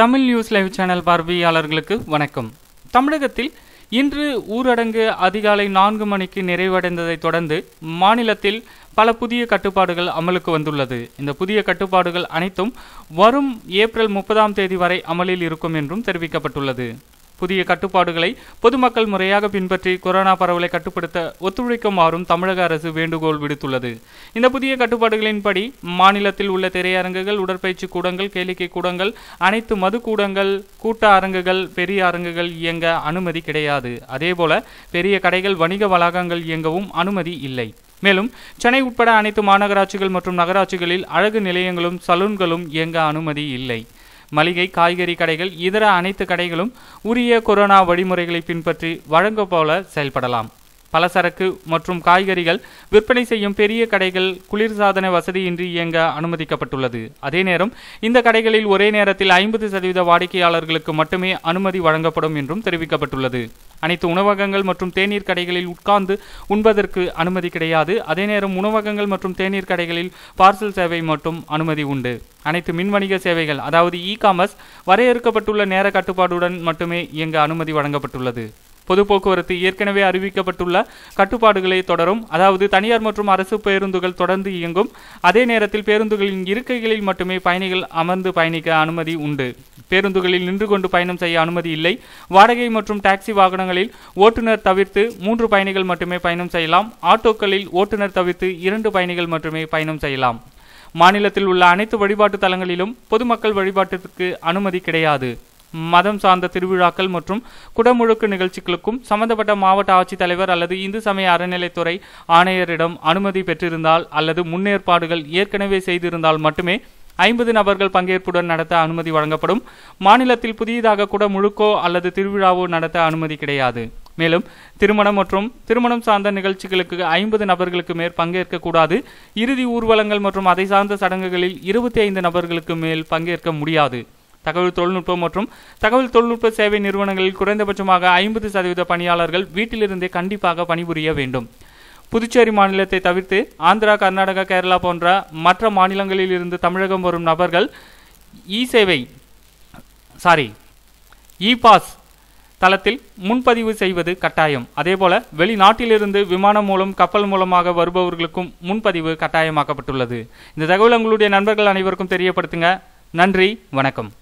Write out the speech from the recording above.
Tamil news live channel பார்வையாளர்களுக்கு வணக்கம் தமிழகத்தில் இன்று ஊரடங்கு அதிகாலை நான்கு மணிக்கு நிறைவடைந்ததை தொடர்ந்து மாநிலத்தில் பல புதிய கட்டுப்பாடுகள் அமலுக்கு வந்துள்ளது இந்த புதிய கட்டுப்பாடுகள் அனைத்தும் வரும் ஏப்ரல் முப்பதாம் தேதி வரை அமலில் இருக்கும் என்றும் தெரிவிக்கப்பட்டுள்ளது புதிய கட்டுப்பாடுகளை பொதுமக்கள் முறையாக பின்பற்றி கொரோனா பரவலை கட்டுப்படுத்த ஒத்துழைக்குமாறும் தமிழக அரசு வேண்டுகோள் விடுத்துள்ளது இந்த புதிய கட்டுப்பாடுகளின்படி மாநிலத்தில் உள்ள திரையரங்குகள் உடற்பயிற்சி கூடங்கள் கேளிக்கை கூடங்கள் அனைத்து மது கூடங்கள் கூட்ட அரங்குகள் பெரிய அரங்குகள் இயங்க அனுமதி கிடையாது அதேபோல பெரிய கடைகள் வணிக வளாகங்கள் இயங்கவும் அனுமதி இல்லை மேலும் சென்னை உட்பட அனைத்து மாநகராட்சிகள் மற்றும் நகராட்சிகளில் அழகு நிலையங்களும் சலூன்களும் இயங்க அனுமதி இல்லை மளிகை காய்கறி கடைகள் இதர அனைத்து கடைகளும் உரிய கொரோனா வழிமுறைகளை பின்பற்றி வழங்க போல செயல்படலாம் பலசரக்கு மற்றும் காய்கறிகள் விற்பனை செய்யும் பெரிய கடைகள் குளிர்சாதன வசதியின்றி இயங்க அனுமதிக்கப்பட்டுள்ளது அதே நேரம் இந்த கடைகளில் ஒரே நேரத்தில் ஐம்பது சதவீத வாடிக்கையாளர்களுக்கு மட்டுமே அனுமதி வழங்கப்படும் என்றும் தெரிவிக்கப்பட்டுள்ளது அனைத்து உணவகங்கள் மற்றும் தேநீர் கடைகளில் உட்கார்ந்து உண்பதற்கு அனுமதி கிடையாது அதே நேரம் உணவகங்கள் மற்றும் தேநீர் கடைகளில் பார்சல் சேவை மட்டும் அனுமதி உண்டு அனைத்து மின்வணிக சேவைகள் அதாவது இ காமர்ஸ் வரையறுக்கப்பட்டுள்ள நேர கட்டுப்பாடுடன் மட்டுமே இயங்க அனுமதி வழங்கப்பட்டுள்ளது பொது போக்குவரத்து ஏற்கனவே அறிவிக்கப்பட்டுள்ள கட்டுப்பாடுகளை தொடரும் அதாவது தனியார் மற்றும் அரசு பேருந்துகள் தொடர்ந்து இயங்கும் அதே நேரத்தில் பேருந்துகளின் இருக்கைகளில் மட்டுமே பயணிகள் அமர்ந்து பயணிக்க அனுமதி உண்டு பேருந்துகளில் நின்று கொண்டு பயணம் செய்ய அனுமதி இல்லை வாடகை மற்றும் டாக்ஸி வாகனங்களில் ஓட்டுநர் தவிர்த்து மூன்று பயணிகள் மட்டுமே பயணம் செய்யலாம் ஆட்டோக்களில் ஓட்டுநர் தவிர்த்து இரண்டு பயணிகள் மட்டுமே பயணம் செய்யலாம் மாநிலத்தில் உள்ள அனைத்து வழிபாட்டு தலங்களிலும் பொதுமக்கள் வழிபாட்டிற்கு அனுமதி கிடையாது மதம் சார்ந்த திருவிழாக்கள் மற்றும் குடமுழுக்கு நிகழ்ச்சிகளுக்கும் சம்பந்தப்பட்ட மாவட்ட ஆட்சித்தலைவர் அல்லது இந்து சமய அறநிலைத்துறை ஆணையரிடம் அனுமதி பெற்றிருந்தால் அல்லது முன்னேற்பாடுகள் ஏற்கனவே செய்திருந்தால் மட்டுமே ஐம்பது நபர்கள் பங்கேற்புடன் நடத்த அனுமதி வழங்கப்படும் மாநிலத்தில் புதியதாக கூட முழுக்கோ அல்லது திருவிழாவோ நடத்த அனுமதி கிடையாது மேலும் திருமணம் மற்றும் திருமணம் சார்ந்த நிகழ்ச்சிகளுக்கு ஐம்பது நபர்களுக்கு மேல் பங்கேற்கக்கூடாது இறுதி ஊர்வலங்கள் மற்றும் அதை சார்ந்த சடங்குகளில் இருபத்தி ஐந்து நபர்களுக்கு மேல் பங்கேற்க முடியாது தகவல் தொழில்நுட்பம் மற்றும் தகவல் தொழில்நுட்ப சேவை நிறுவனங்களில் குறைந்தபட்சமாக ஐம்பது சதவீத பணியாளர்கள் வீட்டிலிருந்தே கண்டிப்பாக பணிபுரிய வேண்டும் புதுச்சேரி மாநிலத்தை தவிர்த்து ஆந்திரா கர்நாடகா கேரளா போன்ற மற்ற மாநிலங்களில் இருந்து தமிழகம் வரும் நபர்கள் இ சேவை சாரி இ பாஸ் தளத்தில் முன்பதிவு செய்வது கட்டாயம் அதேபோல வெளிநாட்டிலிருந்து விமானம் மூலம் கப்பல் மூலமாக வருபவர்களுக்கும் முன்பதிவு கட்டாயமாக்கப்பட்டுள்ளது இந்த தகவல் உங்களுடைய நண்பர்கள் அனைவருக்கும் தெரியப்படுத்துங்க நன்றி வணக்கம்